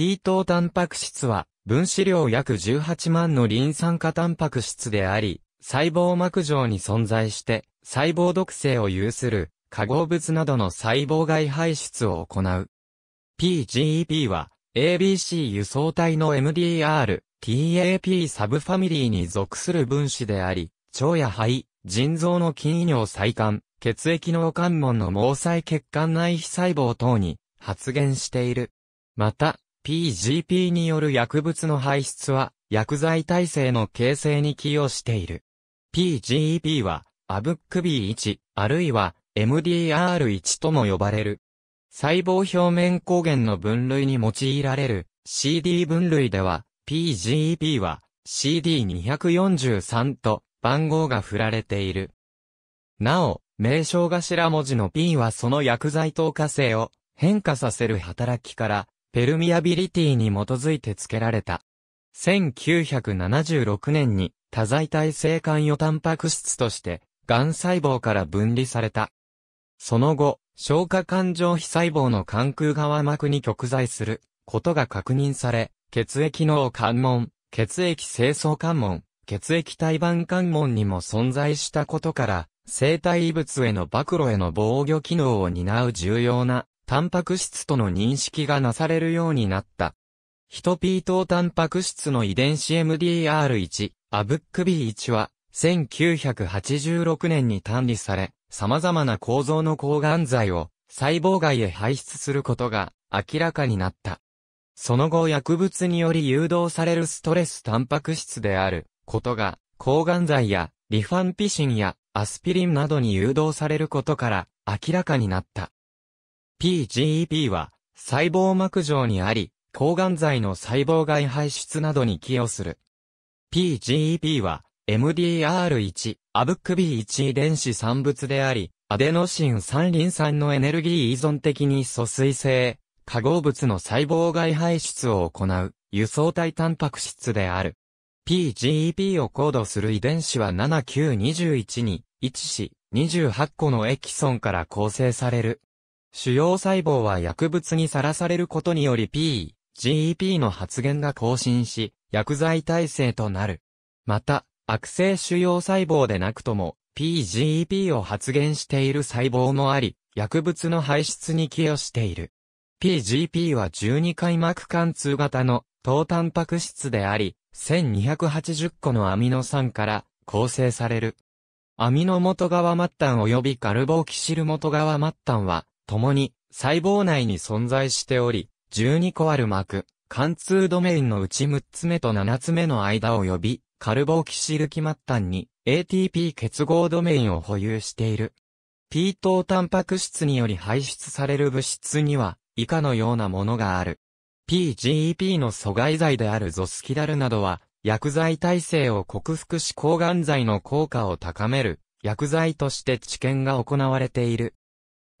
t 等タンパク質は、分子量約18万のリン酸化タンパク質であり、細胞膜上に存在して、細胞毒性を有する、化合物などの細胞外排出を行う。PGEP は、ABC 輸送体の MDR、TAP サブファミリーに属する分子であり、腸や肺、腎臓の筋尿細管、血液脳関門の毛細血管内皮細胞等に発現している。また、PGP による薬物の排出は、薬剤耐性の形成に寄与している。PGP は、アブック B1、あるいは MDR1 とも呼ばれる。細胞表面抗原の分類に用いられる CD 分類では、PGP は CD243 と番号が振られている。なお、名称頭文字の P はその薬剤透過性を変化させる働きからペルミアビリティに基づいて付けられた。1976年に多剤体性肝与タンパク質として、癌細胞から分離された。その後、消化管上皮細胞の肝空側膜に局在することが確認され、血液脳関門、血液清掃関門、血液胎盤関門にも存在したことから、生体異物への暴露への防御機能を担う重要なタンパク質との認識がなされるようになった。ヒトピートタンパク質の遺伝子 MDR1、アブック B1 は、1986年に単理され、様々な構造の抗がん剤を細胞外へ排出することが明らかになった。その後薬物により誘導されるストレスタンパク質であることが抗がん剤やリファンピシンやアスピリンなどに誘導されることから明らかになった。PGEP は細胞膜上にあり、抗がん剤の細胞外排出などに寄与する。PGEP は MDR1、ブ b ク b 1遺伝子産物であり、アデノシン3リン酸のエネルギー依存的に疎水性、化合物の細胞外排出を行う輸送体タンパク質である。PGEP をコードする遺伝子は7921に、1し、28個のエキソンから構成される。主要細胞は薬物にさらされることにより P、GEP の発現が更新し、薬剤耐性となる。また、悪性腫瘍細胞でなくとも、PGEP を発現している細胞もあり、薬物の排出に寄与している。PGP は12回膜貫通型の糖タンパク質であり、1280個のアミノ酸から構成される。アミノ元側末端及びカルボキシル元側末端は、共に細胞内に存在しており、12個ある膜、貫通ドメインのうち6つ目と7つ目の間を呼び、カルボキシルキ末端に ATP 結合ドメインを保有している。P 等タンパク質により排出される物質には、以下のようなものがある。PGEP の阻害剤であるゾスキダルなどは、薬剤耐性を克服し抗がん剤の効果を高める、薬剤として治験が行われている。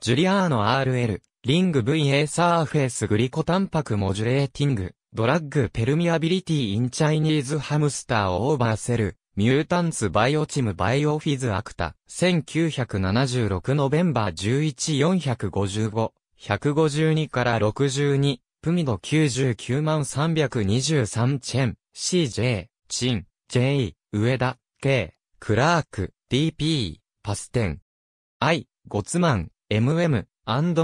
ジュリアーノ RL、リング VA サーフェイスグリコタンパクモジュレーティング、ドラッグペルミアビリティインチャイニーズハムスターオーバーセル、ミュータンツバイオチムバイオフィズアクタ、1976ノベンバー11455、152から62、プミド99万323チェン、CJ、チン、J、上田、K、クラーク、DP、パステン。I、ゴツマン、MM&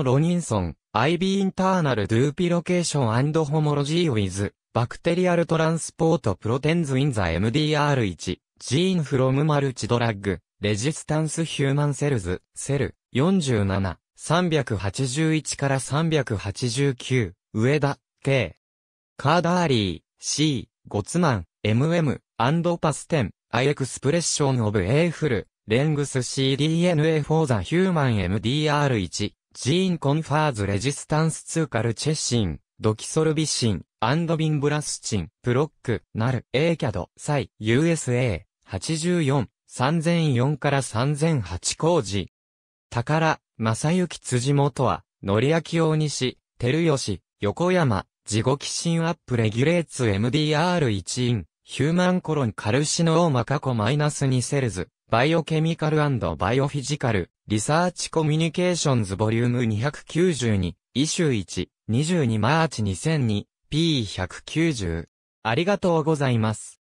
ロニンソン IB インターナルドゥーピロケーションホモロジーウィズバクテリアルトランスポートプロテンズインザ MDR1 ジーンフロムマルチドラッグレジスタンスヒューマンセルズセル47 381から389上田 K カーダーリー C ゴツマン MM& パステンアイエクスプレッションオブエーフルレングス CDNA for the Human MDR1 ジーンコンファーズレジスタンスツーカルチェシン、ドキソルビシン、アンドビンブラスチン、プロック、ナル、エーキャド、サイ、USA、84、3004から3008工事。宝、正幸辻元は、乗り明け大西、照吉、横山、自己寄進アップレギュレーツ MDR1 イン、ヒューマンコロンカルシノーマ過去マイナス2セルズ。バイオケミカルバイオフィジカル、リサーチコミュニケーションズボリューム292、イシュ1、22マーチ2002、P190。ありがとうございます。